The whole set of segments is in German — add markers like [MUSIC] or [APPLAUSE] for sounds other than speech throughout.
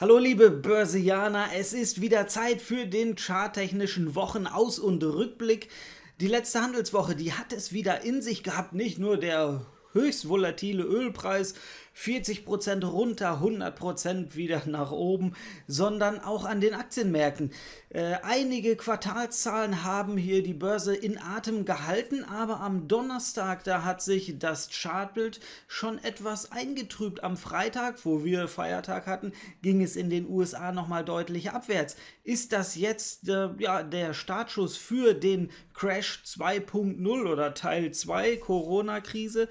Hallo liebe Börsianer, es ist wieder Zeit für den charttechnischen Wochenaus- und Rückblick. Die letzte Handelswoche, die hat es wieder in sich gehabt, nicht nur der höchst volatile Ölpreis, 40% runter, 100% wieder nach oben, sondern auch an den Aktienmärkten. Äh, einige Quartalszahlen haben hier die Börse in Atem gehalten, aber am Donnerstag, da hat sich das Chartbild schon etwas eingetrübt. Am Freitag, wo wir Feiertag hatten, ging es in den USA nochmal deutlich abwärts. Ist das jetzt äh, ja, der Startschuss für den Crash 2.0 oder Teil 2 Corona-Krise?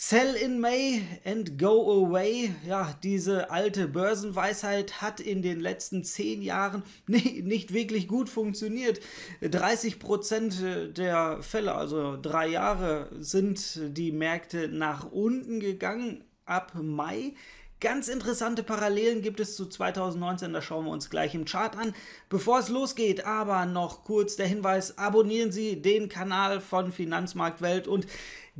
Sell in May and go away. Ja, diese alte Börsenweisheit hat in den letzten zehn Jahren [LAUGHS] nicht wirklich gut funktioniert. 30 Prozent äh, der Fälle, also drei Jahre, sind die Märkte nach unten gegangen ab Mai. Ganz interessante Parallelen gibt es zu 2019, das schauen wir uns gleich im Chart an. Bevor es losgeht, aber noch kurz der Hinweis, abonnieren Sie den Kanal von Finanzmarktwelt und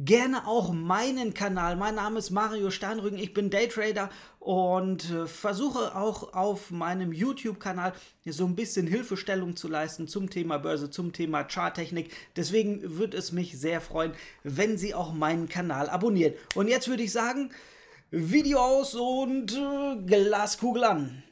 gerne auch meinen Kanal. Mein Name ist Mario Steinrücken, ich bin Daytrader und äh, versuche auch auf meinem YouTube-Kanal so ein bisschen Hilfestellung zu leisten zum Thema Börse, zum Thema Charttechnik. Deswegen würde es mich sehr freuen, wenn Sie auch meinen Kanal abonnieren. Und jetzt würde ich sagen, Video aus und äh, Glaskugel an.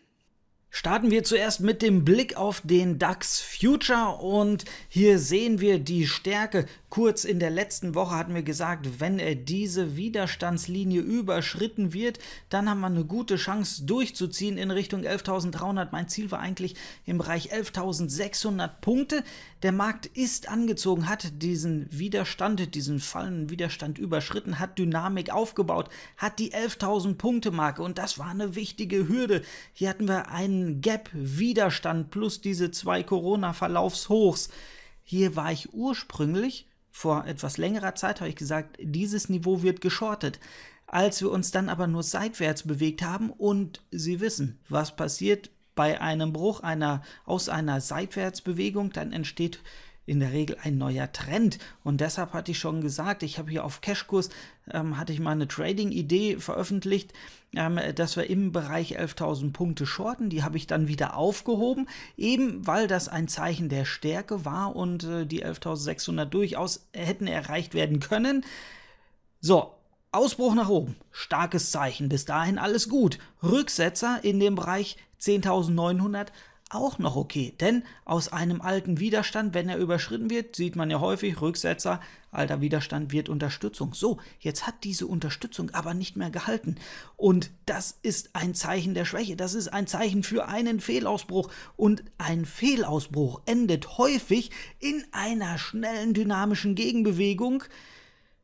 Starten wir zuerst mit dem Blick auf den DAX Future und hier sehen wir die Stärke. Kurz in der letzten Woche hatten wir gesagt, wenn diese Widerstandslinie überschritten wird, dann haben wir eine gute Chance durchzuziehen in Richtung 11.300. Mein Ziel war eigentlich im Bereich 11.600 Punkte. Der Markt ist angezogen, hat diesen Widerstand, diesen fallenden Widerstand überschritten, hat Dynamik aufgebaut, hat die 11.000 Punkte Marke und das war eine wichtige Hürde. Hier hatten wir einen kleinen Gap Widerstand plus diese zwei Corona-Verlaufshochs. Hier war ich ursprünglich, vor etwas längerer Zeit habe ich gesagt, dieses Niveau wird geschortet. Als wir uns dann aber nur seitwärts bewegt haben und Sie wissen, was passiert bei einem Bruch einer, aus einer Seitwärtsbewegung, dann entsteht in der Regel ein neuer Trend. Und deshalb hatte ich schon gesagt, ich habe hier auf Cashkurs, ähm, hatte ich mal eine Trading-Idee veröffentlicht, ähm, dass wir im Bereich 11.000 Punkte shorten. Die habe ich dann wieder aufgehoben, eben weil das ein Zeichen der Stärke war und äh, die 11.600 durchaus hätten erreicht werden können. So, Ausbruch nach oben, starkes Zeichen, bis dahin alles gut. Rücksetzer in dem Bereich 10.900 auch noch okay, denn aus einem alten Widerstand, wenn er überschritten wird, sieht man ja häufig Rücksetzer, alter Widerstand wird Unterstützung. So, jetzt hat diese Unterstützung aber nicht mehr gehalten und das ist ein Zeichen der Schwäche, das ist ein Zeichen für einen Fehlausbruch und ein Fehlausbruch endet häufig in einer schnellen dynamischen Gegenbewegung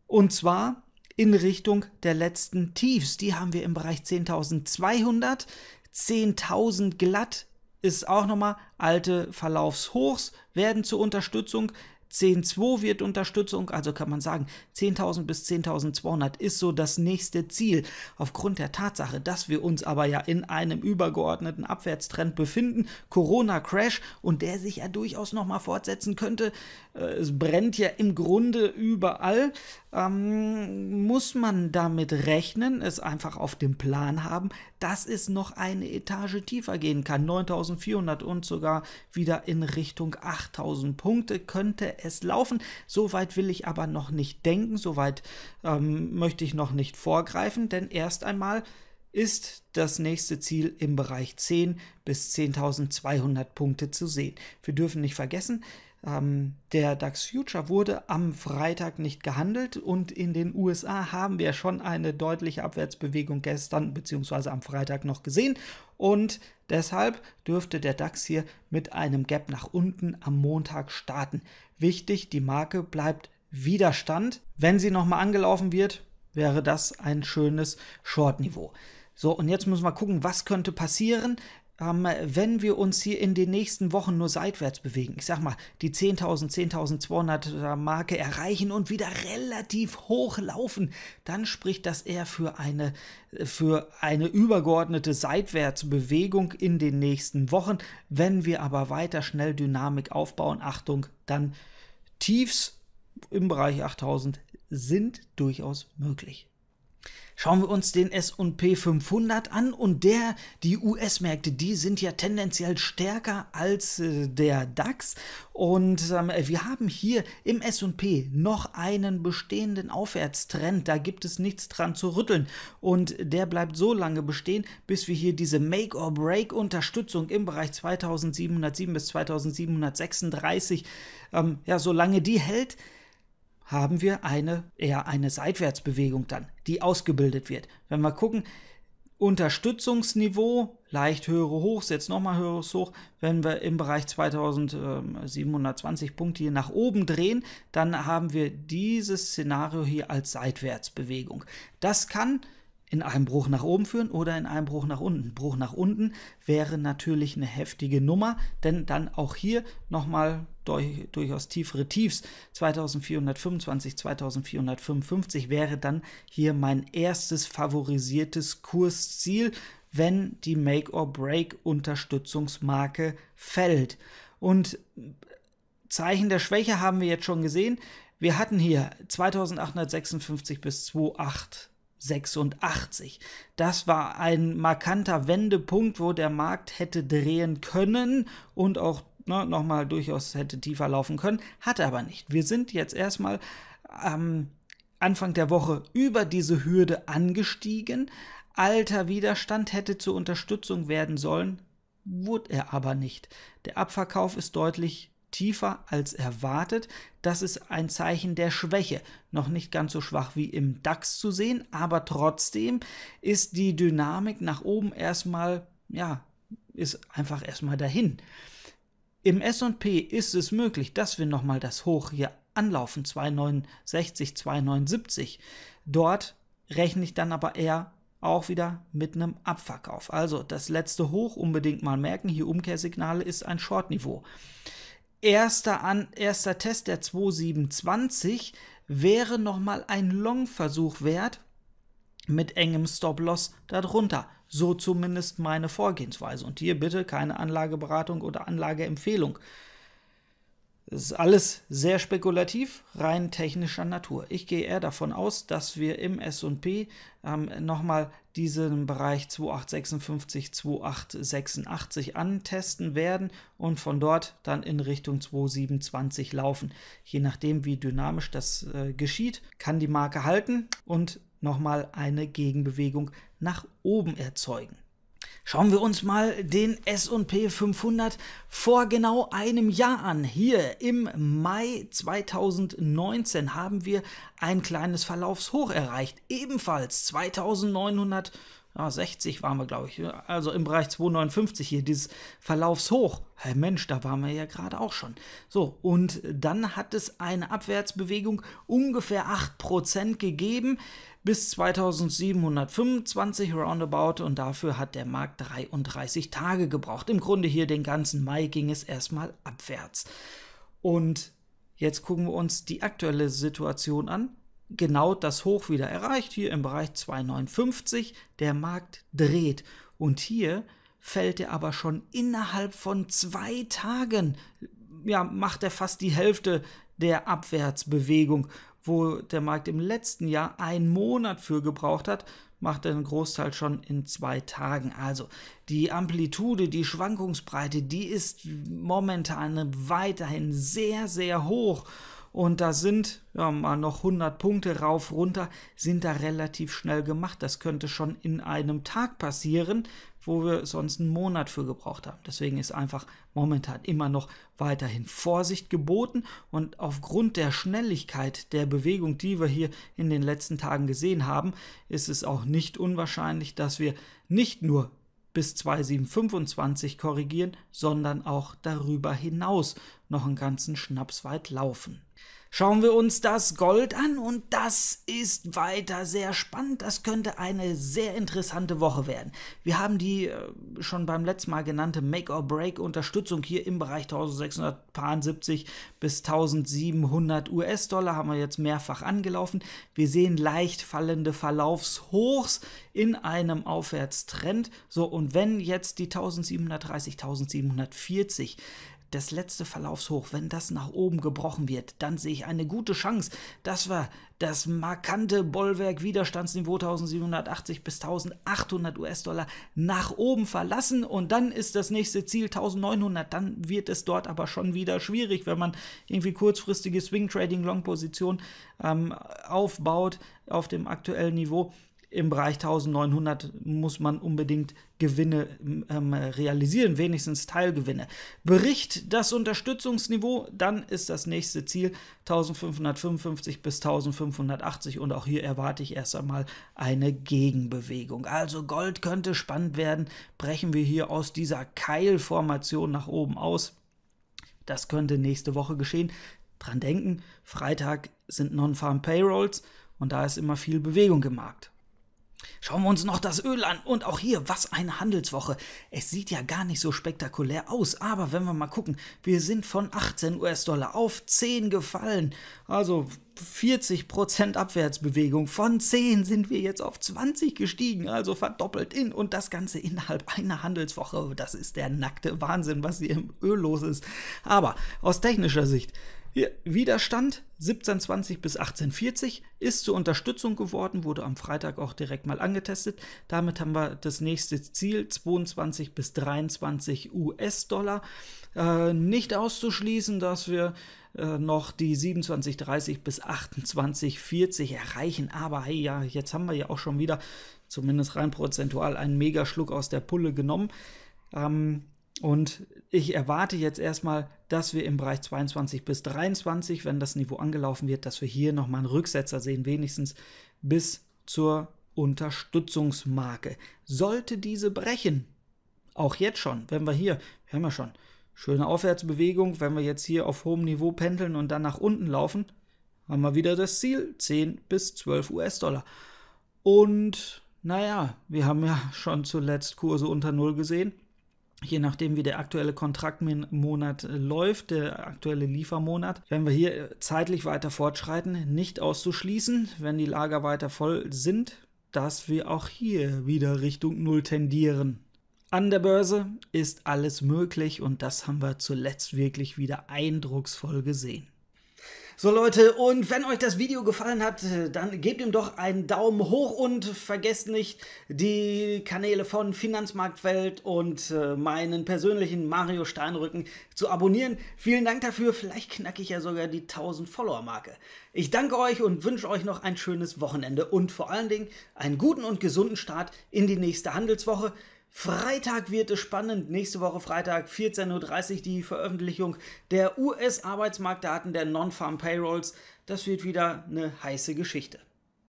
und zwar in Richtung der letzten Tiefs. Die haben wir im Bereich 10.200, 10.000 glatt ist auch nochmal, alte Verlaufshochs werden zur Unterstützung 10.2 wird Unterstützung, also kann man sagen, 10.000 bis 10.200 ist so das nächste Ziel. Aufgrund der Tatsache, dass wir uns aber ja in einem übergeordneten Abwärtstrend befinden, Corona-Crash und der sich ja durchaus nochmal fortsetzen könnte, äh, es brennt ja im Grunde überall, ähm, muss man damit rechnen, es einfach auf dem Plan haben, dass es noch eine Etage tiefer gehen kann. 9400 und sogar wieder in Richtung 8000 Punkte könnte es laufen. Soweit will ich aber noch nicht denken, soweit ähm, möchte ich noch nicht vorgreifen, denn erst einmal ist das nächste Ziel im Bereich 10 bis 10.200 Punkte zu sehen. Wir dürfen nicht vergessen, ähm, der DAX Future wurde am Freitag nicht gehandelt und in den USA haben wir schon eine deutliche Abwärtsbewegung gestern bzw. am Freitag noch gesehen und deshalb dürfte der DAX hier mit einem Gap nach unten am Montag starten. Wichtig, die Marke bleibt Widerstand. Wenn sie nochmal angelaufen wird, wäre das ein schönes Short-Niveau. So, und jetzt müssen wir gucken, was könnte passieren, wenn wir uns hier in den nächsten Wochen nur seitwärts bewegen, ich sag mal, die 10.000, 10.200 äh, Marke erreichen und wieder relativ hoch laufen, dann spricht das eher für eine, äh, für eine übergeordnete Seitwärtsbewegung in den nächsten Wochen. Wenn wir aber weiter schnell Dynamik aufbauen, Achtung, dann Tiefs im Bereich 8000 sind durchaus möglich. Schauen wir uns den S&P 500 an und der, die US-Märkte, die sind ja tendenziell stärker als äh, der DAX und ähm, wir haben hier im S&P noch einen bestehenden Aufwärtstrend, da gibt es nichts dran zu rütteln und der bleibt so lange bestehen, bis wir hier diese Make-or-Break-Unterstützung im Bereich 2707 bis 2736, ähm, ja solange die hält, haben wir eine eher eine Seitwärtsbewegung dann, die ausgebildet wird. Wenn wir gucken, Unterstützungsniveau, leicht höhere Hochs, jetzt nochmal höheres Hoch. Wenn wir im Bereich 2720 Punkte hier nach oben drehen, dann haben wir dieses Szenario hier als Seitwärtsbewegung. Das kann in einem Bruch nach oben führen oder in einem Bruch nach unten. Bruch nach unten wäre natürlich eine heftige Nummer, denn dann auch hier nochmal durch, durchaus tiefere Tiefs. 2425, 2455 wäre dann hier mein erstes favorisiertes Kursziel, wenn die Make-or-Break-Unterstützungsmarke fällt. Und Zeichen der Schwäche haben wir jetzt schon gesehen. Wir hatten hier 2856 bis 28 86. Das war ein markanter Wendepunkt, wo der Markt hätte drehen können und auch ne, nochmal durchaus hätte tiefer laufen können, hat aber nicht. Wir sind jetzt erstmal am Anfang der Woche über diese Hürde angestiegen. Alter Widerstand hätte zur Unterstützung werden sollen, wurde er aber nicht. Der Abverkauf ist deutlich tiefer als erwartet. Das ist ein Zeichen der Schwäche. Noch nicht ganz so schwach wie im DAX zu sehen, aber trotzdem ist die Dynamik nach oben erstmal, ja, ist einfach erstmal dahin. Im SP ist es möglich, dass wir nochmal das Hoch hier anlaufen, 269, 279. Dort rechne ich dann aber eher auch wieder mit einem Abverkauf. Also das letzte Hoch unbedingt mal merken, hier Umkehrsignale ist ein Short-Niveau erster, An erster Test der 227 wäre nochmal ein Long-Versuch wert mit engem Stop-Loss darunter. So zumindest meine Vorgehensweise. Und hier bitte keine Anlageberatung oder Anlageempfehlung. Es ist alles sehr spekulativ, rein technischer Natur. Ich gehe eher davon aus, dass wir im SP ähm, nochmal diesen Bereich 2856, 2886 antesten werden und von dort dann in Richtung 2720 laufen. Je nachdem, wie dynamisch das äh, geschieht, kann die Marke halten und nochmal eine Gegenbewegung nach oben erzeugen. Schauen wir uns mal den S&P 500 vor genau einem Jahr an. Hier im Mai 2019 haben wir ein kleines Verlaufshoch erreicht, ebenfalls 2900 ja, ah, 60 waren wir, glaube ich. Also im Bereich 259 hier, dieses Verlaufshoch. Hey Mensch, da waren wir ja gerade auch schon. So, und dann hat es eine Abwärtsbewegung ungefähr 8% gegeben bis 2725 roundabout und dafür hat der Markt 33 Tage gebraucht. Im Grunde hier den ganzen Mai ging es erstmal abwärts. Und jetzt gucken wir uns die aktuelle Situation an genau das Hoch wieder erreicht, hier im Bereich 2,59. Der Markt dreht und hier fällt er aber schon innerhalb von zwei Tagen, ja, macht er fast die Hälfte der Abwärtsbewegung, wo der Markt im letzten Jahr einen Monat für gebraucht hat, macht er einen Großteil schon in zwei Tagen. Also die Amplitude, die Schwankungsbreite, die ist momentan weiterhin sehr, sehr hoch. Und da sind ja, mal noch 100 Punkte rauf, runter, sind da relativ schnell gemacht. Das könnte schon in einem Tag passieren, wo wir sonst einen Monat für gebraucht haben. Deswegen ist einfach momentan immer noch weiterhin Vorsicht geboten. Und aufgrund der Schnelligkeit der Bewegung, die wir hier in den letzten Tagen gesehen haben, ist es auch nicht unwahrscheinlich, dass wir nicht nur bis 2725 korrigieren, sondern auch darüber hinaus noch einen ganzen Schnaps weit laufen. Schauen wir uns das Gold an und das ist weiter sehr spannend. Das könnte eine sehr interessante Woche werden. Wir haben die äh, schon beim letzten Mal genannte Make-or-Break-Unterstützung hier im Bereich 1670 bis 1700 US-Dollar haben wir jetzt mehrfach angelaufen. Wir sehen leicht fallende Verlaufshochs in einem Aufwärtstrend. So, und wenn jetzt die 1730, 1740 das letzte Verlaufshoch, wenn das nach oben gebrochen wird, dann sehe ich eine gute Chance, dass wir das markante Bollwerk Widerstandsniveau 1780 bis 1800 US-Dollar nach oben verlassen und dann ist das nächste Ziel 1900. Dann wird es dort aber schon wieder schwierig, wenn man irgendwie kurzfristige Swing Trading Long Position ähm, aufbaut auf dem aktuellen Niveau im Bereich 1900 muss man unbedingt Gewinne ähm, realisieren, wenigstens Teilgewinne. Bericht das Unterstützungsniveau, dann ist das nächste Ziel 1555 bis 1580 und auch hier erwarte ich erst einmal eine Gegenbewegung. Also Gold könnte spannend werden, brechen wir hier aus dieser Keilformation nach oben aus. Das könnte nächste Woche geschehen. Dran denken, Freitag sind Non-Farm Payrolls und da ist immer viel Bewegung im Markt. Schauen wir uns noch das Öl an. Und auch hier, was eine Handelswoche. Es sieht ja gar nicht so spektakulär aus. Aber wenn wir mal gucken, wir sind von 18 US-Dollar auf 10 gefallen. Also 40% Abwärtsbewegung. Von 10 sind wir jetzt auf 20 gestiegen, also verdoppelt in. Und das Ganze innerhalb einer Handelswoche. Das ist der nackte Wahnsinn, was hier im Öl los ist. Aber aus technischer Sicht Widerstand 1720 bis 1840 ist zur Unterstützung geworden, wurde am Freitag auch direkt mal angetestet. Damit haben wir das nächste Ziel 22 bis 23 US-Dollar. Äh, nicht auszuschließen, dass wir äh, noch die 27,30 bis 28,40 erreichen. Aber hey, ja, jetzt haben wir ja auch schon wieder, zumindest rein prozentual, einen Megaschluck aus der Pulle genommen. Ähm, und ich erwarte jetzt erstmal, dass wir im Bereich 22 bis 23, wenn das Niveau angelaufen wird, dass wir hier nochmal einen Rücksetzer sehen, wenigstens bis zur Unterstützungsmarke. Sollte diese brechen, auch jetzt schon, wenn wir hier, wir haben ja schon schöne Aufwärtsbewegung, wenn wir jetzt hier auf hohem Niveau pendeln und dann nach unten laufen, haben wir wieder das Ziel 10 bis 12 US-Dollar. Und naja, wir haben ja schon zuletzt Kurse unter Null gesehen je nachdem, wie der aktuelle Kontraktmonat äh, läuft, der aktuelle Liefermonat, werden wir hier äh, zeitlich weiter fortschreiten, nicht auszuschließen, wenn die Lager weiter voll sind, dass wir auch hier wieder Richtung Null tendieren. An der Börse ist alles möglich und das haben wir zuletzt wirklich wieder eindrucksvoll gesehen. So Leute, und wenn euch das Video gefallen hat, äh, dann gebt ihm doch einen Daumen hoch und vergesst nicht die Kanäle von Finanzmarktwelt und äh, meinen persönlichen Mario Steinrücken zu abonnieren. Vielen Dank dafür, vielleicht knacke ich ja sogar die 1000 Follower-Marke. Ich danke euch und wünsche euch noch ein schönes Wochenende und vor allen Dingen einen guten und gesunden Start in die nächste Handelswoche. Freitag wird es spannend. Nächste Woche Freitag 14.30 Uhr die Veröffentlichung der US-Arbeitsmarktdaten der Non-Farm Payrolls. Das wird wieder eine heiße Geschichte.